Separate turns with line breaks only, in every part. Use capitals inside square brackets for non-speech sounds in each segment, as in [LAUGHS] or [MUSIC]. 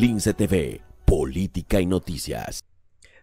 Lince TV, Política y Noticias.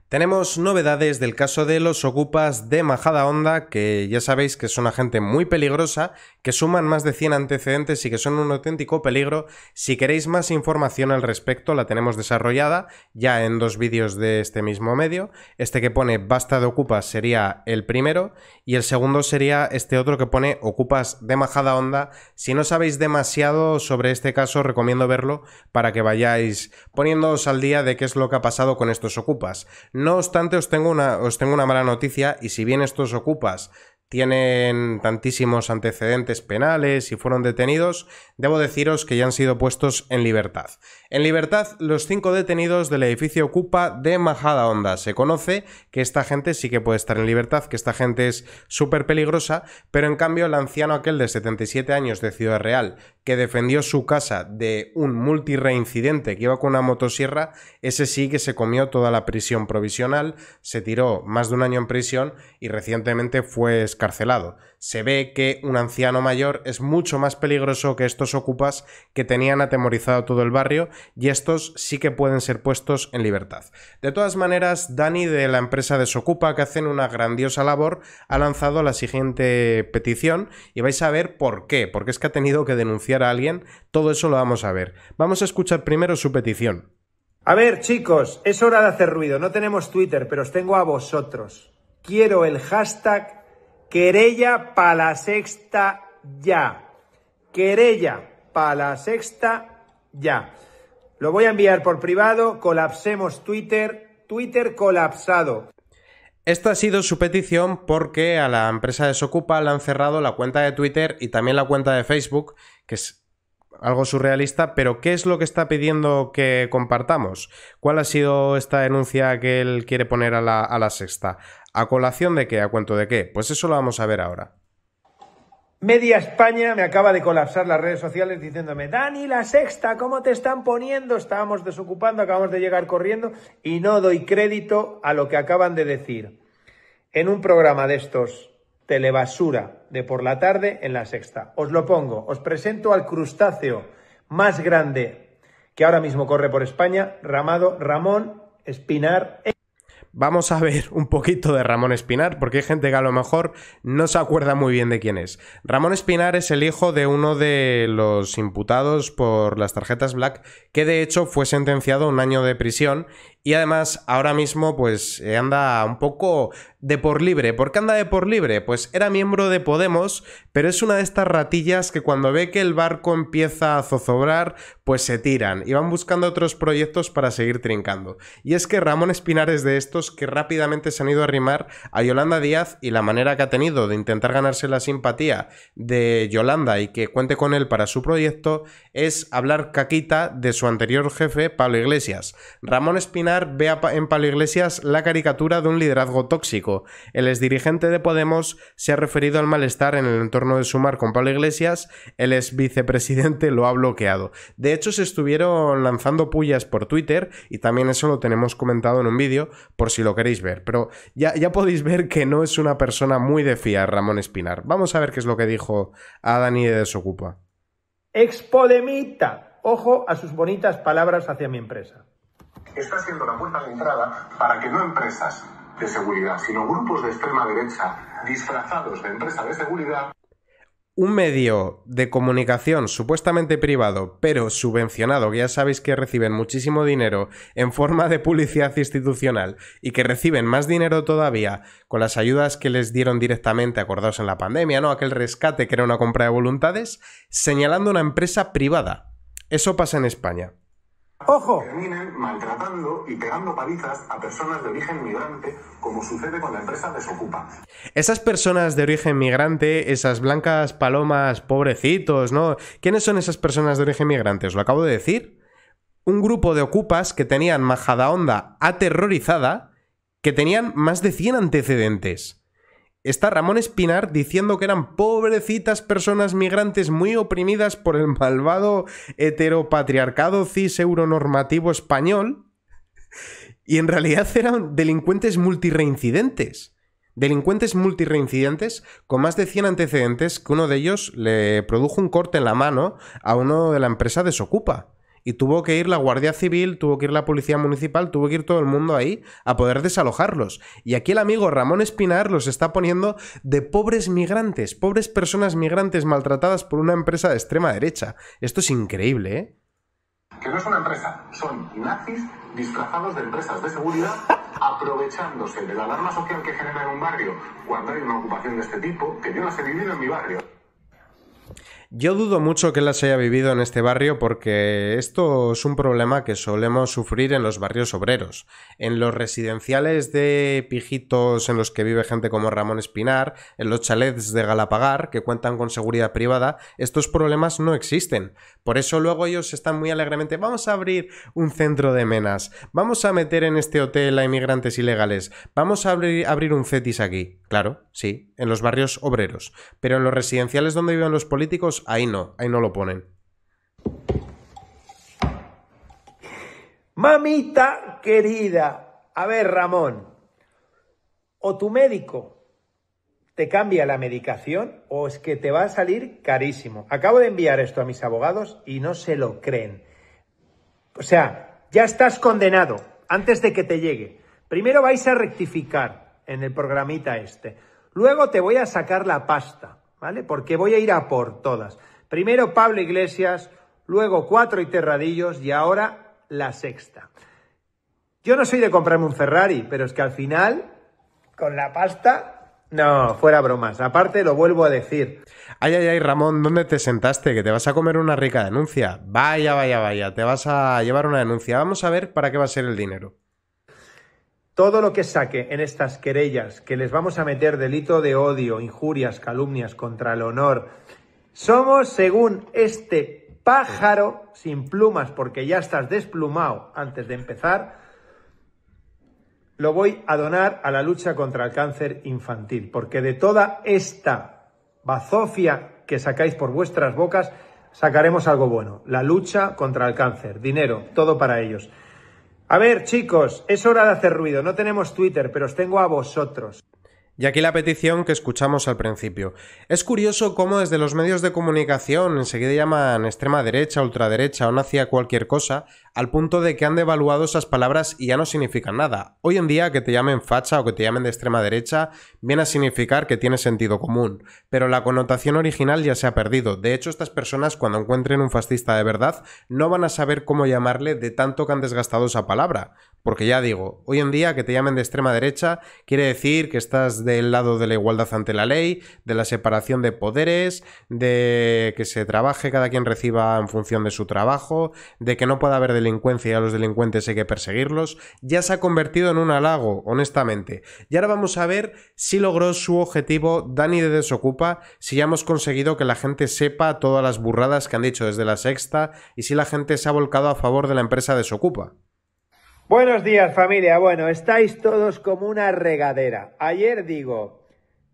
Tenemos novedades del caso de los ocupas de Majada Honda, que ya sabéis que son una gente muy peligrosa, que suman más de 100 antecedentes y que son un auténtico peligro. Si queréis más información al respecto, la tenemos desarrollada ya en dos vídeos de este mismo medio. Este que pone basta de ocupas sería el primero y el segundo sería este otro que pone ocupas de Majada Honda. Si no sabéis demasiado sobre este caso, recomiendo verlo para que vayáis poniéndoos al día de qué es lo que ha pasado con estos ocupas. No obstante, os tengo una, os tengo una mala noticia y si bien estos ocupas tienen tantísimos antecedentes penales y fueron detenidos, debo deciros que ya han sido puestos en libertad. En libertad, los cinco detenidos del edificio Ocupa de Majada Onda. Se conoce que esta gente sí que puede estar en libertad, que esta gente es súper peligrosa, pero en cambio el anciano aquel de 77 años de Ciudad Real, que defendió su casa de un multireincidente que iba con una motosierra, ese sí que se comió toda la prisión provisional, se tiró más de un año en prisión y recientemente fue escarcelado. Se ve que un anciano mayor es mucho más peligroso que estos ocupas que tenían atemorizado todo el barrio y estos sí que pueden ser puestos en libertad. De todas maneras, Dani de la empresa Desocupa, que hacen una grandiosa labor, ha lanzado la siguiente petición y vais a ver por qué, porque es que ha tenido que denunciar a alguien, todo eso lo vamos a ver. Vamos a escuchar primero su petición.
A ver, chicos, es hora de hacer ruido. No tenemos Twitter, pero os tengo a vosotros. Quiero el hashtag querella para la sexta ya. Querella para la sexta ya. Lo voy a enviar por privado. Colapsemos Twitter. Twitter colapsado.
Esta ha sido su petición porque a la empresa Desocupa le han cerrado la cuenta de Twitter y también la cuenta de Facebook, que es algo surrealista, pero ¿qué es lo que está pidiendo que compartamos? ¿Cuál ha sido esta denuncia que él quiere poner a la, a la sexta? ¿A colación de qué? ¿A cuento de qué? Pues eso lo vamos a ver ahora.
Media España me acaba de colapsar las redes sociales diciéndome, Dani, la sexta, ¿cómo te están poniendo? Estábamos desocupando, acabamos de llegar corriendo y no doy crédito a lo que acaban de decir en un programa de estos telebasura de por la tarde en la sexta. Os lo pongo, os presento al crustáceo más grande que ahora mismo corre por España, Ramado Ramón Espinar
vamos a ver un poquito de Ramón Espinar, porque hay gente que a lo mejor no se acuerda muy bien de quién es. Ramón Espinar es el hijo de uno de los imputados por las tarjetas Black, que de hecho fue sentenciado a un año de prisión y además ahora mismo pues eh, anda un poco de por libre. ¿Por qué anda de por libre? Pues era miembro de Podemos, pero es una de estas ratillas que cuando ve que el barco empieza a zozobrar, pues se tiran y van buscando otros proyectos para seguir trincando. Y es que Ramón Espinar es de estos que rápidamente se han ido a arrimar a Yolanda Díaz y la manera que ha tenido de intentar ganarse la simpatía de Yolanda y que cuente con él para su proyecto es hablar caquita de su anterior jefe, Pablo Iglesias. Ramón Espinar ve en Pablo Iglesias la caricatura de un liderazgo tóxico el El exdirigente de Podemos se ha referido al malestar en el entorno de Sumar con Pablo Iglesias, el ex vicepresidente lo ha bloqueado. De hecho, se estuvieron lanzando pullas por Twitter y también eso lo tenemos comentado en un vídeo por si lo queréis ver. Pero ya, podéis ver que no es una persona muy de fiar Ramón Espinar. Vamos a ver qué es lo que dijo a Dani de Desocupa.
Expodemita. Ojo a sus bonitas palabras hacia mi empresa. Está siendo la puerta de entrada para que no empresas de seguridad, sino grupos de extrema derecha disfrazados de empresa de seguridad.
Un medio de comunicación supuestamente privado, pero subvencionado, que ya sabéis que reciben muchísimo dinero en forma de publicidad institucional y que reciben más dinero todavía con las ayudas que les dieron directamente, acordados en la pandemia, ¿no? Aquel rescate que era una compra de voluntades, señalando una empresa privada. Eso pasa en España.
¡Ojo! Terminan maltratando y pegando palizas a personas de origen migrante, como sucede con la empresa Desocupa.
Esas personas de origen migrante, esas blancas palomas pobrecitos, ¿no? ¿Quiénes son esas personas de origen migrante? ¿Os lo acabo de decir? Un grupo de ocupas que tenían Majada Onda aterrorizada, que tenían más de 100 antecedentes está Ramón Espinar diciendo que eran pobrecitas personas migrantes muy oprimidas por el malvado heteropatriarcado cis euronormativo español y en realidad eran delincuentes multireincidentes. Delincuentes multireincidentes con más de 100 antecedentes que uno de ellos le produjo un corte en la mano a uno de la empresa Desocupa. Y tuvo que ir la Guardia Civil, tuvo que ir la Policía Municipal, tuvo que ir todo el mundo ahí a poder desalojarlos. Y aquí el amigo Ramón Espinar los está poniendo de pobres migrantes, pobres personas migrantes maltratadas por una empresa de extrema derecha. Esto es increíble, ¿eh?
Que no es una empresa, son nazis disfrazados de empresas de seguridad [LAUGHS] aprovechándose de la alarma social que genera en un barrio cuando hay una ocupación de este tipo, que yo no he vivir en mi barrio.
Yo dudo mucho que las haya vivido en este barrio porque esto es un problema que solemos sufrir en los barrios obreros. En los residenciales de pijitos en los que vive gente como Ramón Espinar, en los chalets de Galapagar que cuentan con seguridad privada, estos problemas no existen. Por eso luego ellos están muy alegremente, vamos a abrir un centro de menas, vamos a meter en este hotel a inmigrantes ilegales, vamos a abrir, abrir un CETIS aquí. Claro, sí, en los barrios obreros. Pero en los residenciales donde viven los políticos ahí no, ahí no lo ponen.
Mamita querida, a ver Ramón, o tu médico te cambia la medicación o es que te va a salir carísimo. Acabo de enviar esto a mis abogados y no se lo creen. O sea, ya estás condenado antes de que te llegue. Primero vais a rectificar en el programita este. Luego te voy a sacar la pasta. ¿vale? Porque voy a ir a por todas. Primero Pablo Iglesias, luego cuatro y Terradillos y ahora la sexta. Yo no soy de comprarme un Ferrari, pero es que al final, con la pasta, no, fuera bromas. Aparte, lo vuelvo a decir.
Ay, ay, ay, Ramón, ¿dónde te sentaste? Que te vas a comer una rica denuncia. Vaya, vaya, vaya, te vas a llevar una denuncia. Vamos a ver para qué va a ser el dinero.
Todo lo que saque en estas querellas que les vamos a meter delito de odio, injurias, calumnias contra el honor, somos, según este pájaro sin plumas, porque ya estás desplumado antes de empezar, lo voy a donar a la lucha contra el cáncer infantil, porque de toda esta bazofia que sacáis por vuestras bocas, sacaremos algo bueno, la lucha contra el cáncer, dinero, todo para ellos. A ver, chicos, es hora de hacer ruido. No tenemos Twitter, pero os tengo a vosotros.
Y aquí la petición que escuchamos al principio. Es curioso cómo desde los medios de comunicación enseguida llaman extrema derecha, ultraderecha o nacía cualquier cosa, al punto de que han devaluado esas palabras y ya no significan nada. Hoy en día que te llamen facha o que te llamen de extrema derecha viene a significar que tiene sentido común, pero la connotación original ya se ha perdido. De hecho, estas personas cuando encuentren un fascista de verdad no van a saber cómo llamarle de tanto que han desgastado esa palabra. Porque ya digo, hoy en día que te llamen de extrema derecha quiere decir que estás del lado de la igualdad ante la ley, de la separación de poderes, de que se trabaje, cada quien reciba en función de su trabajo, de que no pueda haber delincuencia y a los delincuentes hay que perseguirlos. Ya se ha convertido en un halago, honestamente. Y ahora vamos a ver si logró su objetivo Dani de Desocupa, si ya hemos conseguido que la gente sepa todas las burradas que han dicho desde la sexta y si la gente se ha volcado a favor de la empresa Desocupa.
Buenos días familia, bueno, estáis todos como una regadera. Ayer digo,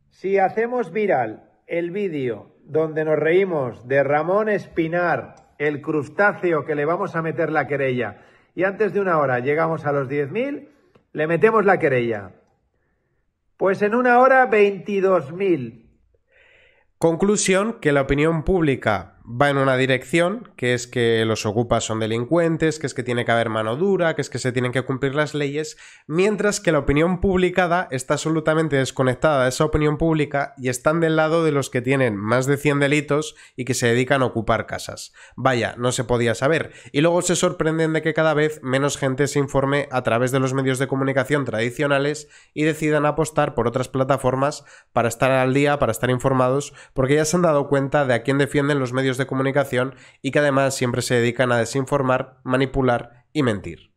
si hacemos viral el vídeo donde nos reímos de Ramón Espinar, el crustáceo que le vamos a meter la querella, y antes de una hora llegamos a los 10.000, le metemos la querella. Pues en una hora 22.000.
Conclusión que la opinión pública va en una dirección, que es que los ocupas son delincuentes, que es que tiene que haber mano dura, que es que se tienen que cumplir las leyes, mientras que la opinión publicada está absolutamente desconectada de esa opinión pública y están del lado de los que tienen más de 100 delitos y que se dedican a ocupar casas. Vaya, no se podía saber. Y luego se sorprenden de que cada vez menos gente se informe a través de los medios de comunicación tradicionales y decidan apostar por otras plataformas para estar al día, para estar informados, porque ya se han dado cuenta de a quién defienden los medios de comunicación y que además siempre se dedican a desinformar, manipular y mentir.